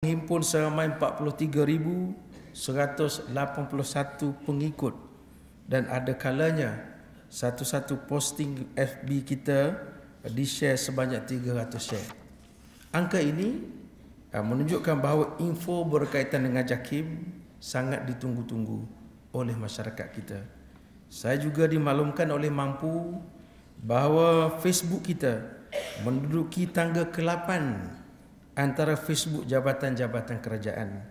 menghimpun seramai 43,181 pengikut dan ada kalanya satu-satu posting FB kita di-share sebanyak 300 share. Angka ini eh, menunjukkan bahawa info berkaitan dengan JAKIM sangat ditunggu-tunggu oleh masyarakat kita. Saya juga dimaklumkan oleh Mampu bahawa Facebook kita menduduki tangga ke-8 antara Facebook jabatan-jabatan kerajaan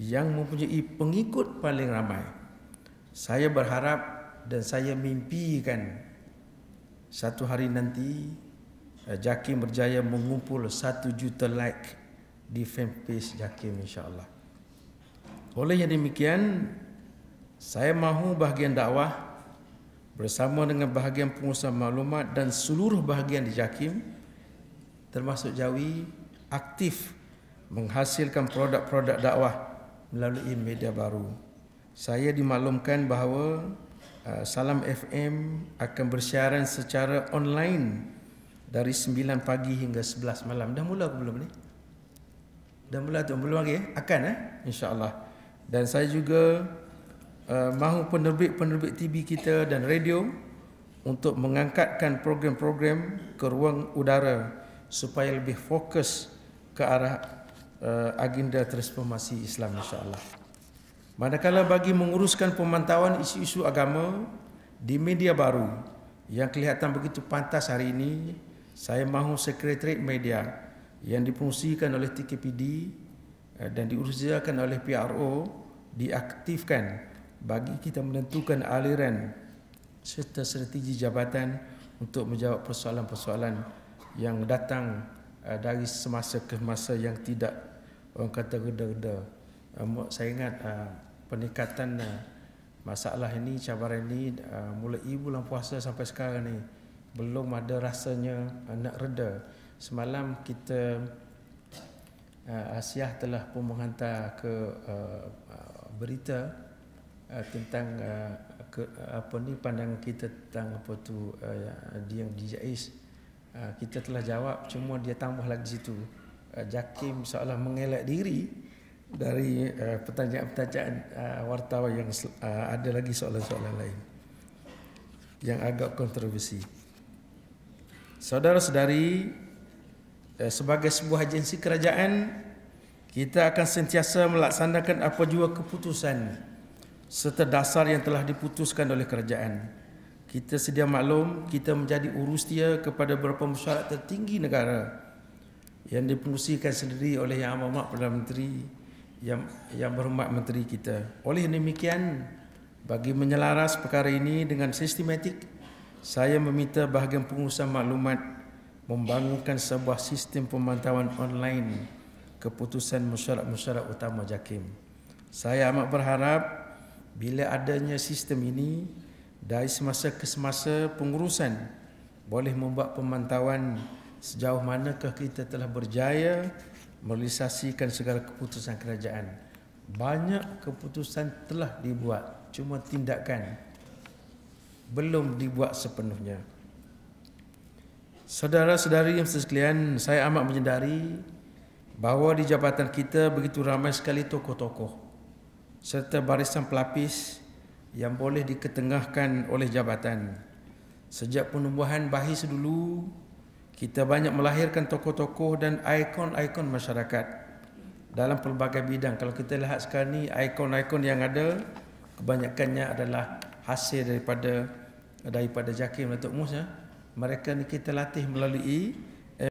yang mempunyai pengikut paling ramai. Saya berharap dan saya mimpikan satu hari nanti eh, Jakim berjaya mengumpul satu juta like di fanpage Jakim insyaAllah. Oleh yang demikian, saya mahu bahagian dakwah bersama dengan bahagian pengusaha maklumat dan seluruh bahagian di Jakim termasuk Jawi aktif menghasilkan produk-produk dakwah melalui media baru. Saya dimaklumkan bahawa uh, Salam FM akan bersiaran secara online dari 9 pagi hingga 11 malam. Dah mula ke belum ni? Dah mula tu belum lagi? Eh? Akan eh insya-Allah. Dan saya juga uh, mahu penerbit-penerbit TV kita dan radio untuk mengangkatkan program-program ke ruang udara supaya lebih fokus ke arah uh, agenda transformasi Islam Insyaallah. Manakala bagi menguruskan pemantauan isu-isu agama di media baru yang kelihatan begitu pantas hari ini, saya mahu sekretariat media yang dipungsikan oleh TKPD eh, dan diurusiakan oleh PRO diaktifkan bagi kita menentukan aliran serta strategi jabatan untuk menjawab persoalan-persoalan yang datang uh, dari semasa ke masa yang tidak orang kata reda-reda. Uh, saya ingat uh, peningkatan uh, masalah ini, cabaran ini uh, ibu bulan puasa sampai sekarang ni belum ada rasanya uh, nak reda. Semalam kita uh, Asiah telah pun menghantar ke uh, berita uh, tentang uh, ke, apa ni pandangan kita tentang apa tu uh, dia yang dijais. Ah, kita telah jawab cuma dia tambah lagi situ ah, Jakim seolah mengelak diri dari uh, pertanyaan-pertanyaan wartawan yang ada lagi soalan-soalan lain yang agak kontroversi Saudara-saudari sebagai sebuah agensi kerajaan kita akan sentiasa melaksanakan apa jua keputusan serta dasar yang telah diputuskan oleh kerajaan kita sedia maklum kita menjadi urus dia kepada beberapa mesyuarat tertinggi negara yang dipengusikan sendiri oleh Yang Amat Perdana Menteri yang yang berhormat menteri kita. Oleh demikian bagi menyelaras perkara ini dengan sistematik saya meminta bahagian pengurusan maklumat membangunkan sebuah sistem pemantauan online keputusan mesyuarat-mesyuarat utama JAKIM. Saya amat berharap bila adanya sistem ini dari semasa ke semasa pengurusan boleh membuat pemantauan sejauh manakah kita telah berjaya merealisasikan segala keputusan kerajaan. Banyak keputusan telah dibuat, cuma tindakan belum dibuat sepenuhnya. Saudara-saudari yang sekalian, saya amat menyedari bahawa di jabatan kita begitu ramai sekali tokoh-tokoh serta barisan pelapis yang yang boleh diketengahkan oleh jabatan. Sejak penubuhan bahis dulu, kita banyak melahirkan tokoh-tokoh dan ikon-ikon masyarakat dalam pelbagai bidang. Kalau kita lihat sekarang ni, ikon-ikon yang ada, kebanyakannya adalah hasil daripada daripada Jakim Datuk Mus. Ya. Mereka ni kita latih melalui